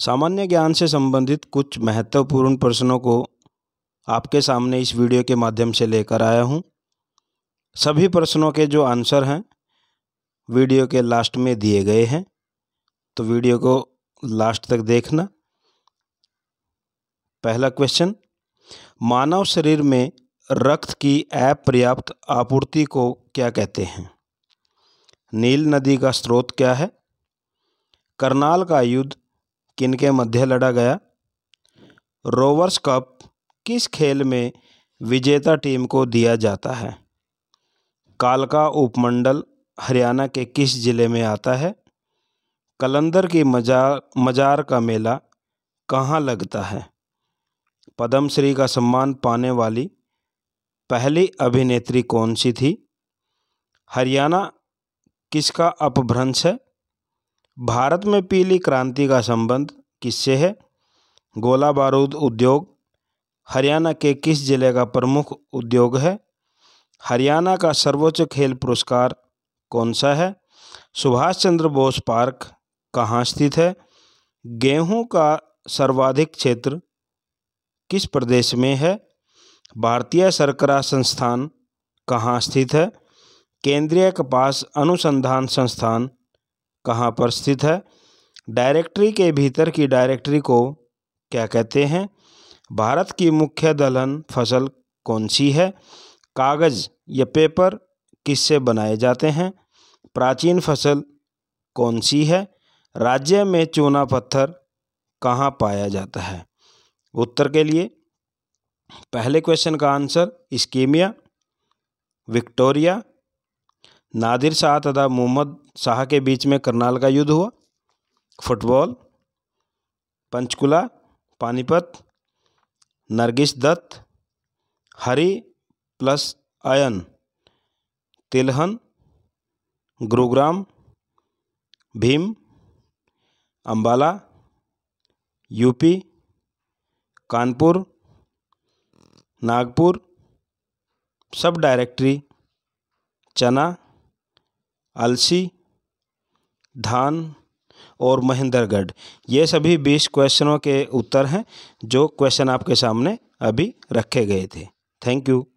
सामान्य ज्ञान से संबंधित कुछ महत्वपूर्ण प्रश्नों को आपके सामने इस वीडियो के माध्यम से लेकर आया हूँ सभी प्रश्नों के जो आंसर हैं वीडियो के लास्ट में दिए गए हैं तो वीडियो को लास्ट तक देखना पहला क्वेश्चन मानव शरीर में रक्त की अपर्याप्त आपूर्ति को क्या कहते हैं नील नदी का स्रोत क्या है करनाल का युद्ध किन के मध्य लड़ा गया रोवर्स कप किस खेल में विजेता टीम को दिया जाता है कालका उपमंडल हरियाणा के किस जिले में आता है कलंदर की मजार मजार का मेला कहाँ लगता है पद्मश्री का सम्मान पाने वाली पहली अभिनेत्री कौन सी थी हरियाणा किसका अपभ्रंश है भारत में पीली क्रांति का संबंध किससे है गोला बारूद उद्योग हरियाणा के किस जिले का प्रमुख उद्योग है हरियाणा का सर्वोच्च खेल पुरस्कार कौन सा है सुभाष चंद्र बोस पार्क कहाँ स्थित है गेहूं का सर्वाधिक क्षेत्र किस प्रदेश में है भारतीय शर्करा संस्थान कहाँ स्थित है केंद्रीय कपास अनुसंधान संस्थान कहाँ पर स्थित है डायरेक्टरी के भीतर की डायरेक्टरी को क्या कहते हैं भारत की मुख्य दलहन फसल कौन सी है कागज़ या पेपर किससे बनाए जाते हैं प्राचीन फसल कौन सी है राज्य में चूना पत्थर कहाँ पाया जाता है उत्तर के लिए पहले क्वेश्चन का answer ischaemia Victoria Nadir Shah तथा मोहम्मद शाह के बीच में करनाल का युद्ध हुआ फुटबॉल पंचकुला पानीपत नरगिस दत्त हरी प्लस आयन तिलहन गुरुग्राम भीम अंबाला यूपी कानपुर नागपुर सब डायरेक्टरी चना अलसी धान और महेंद्रगढ़ ये सभी बीस क्वेश्चनों के उत्तर हैं जो क्वेश्चन आपके सामने अभी रखे गए थे थैंक यू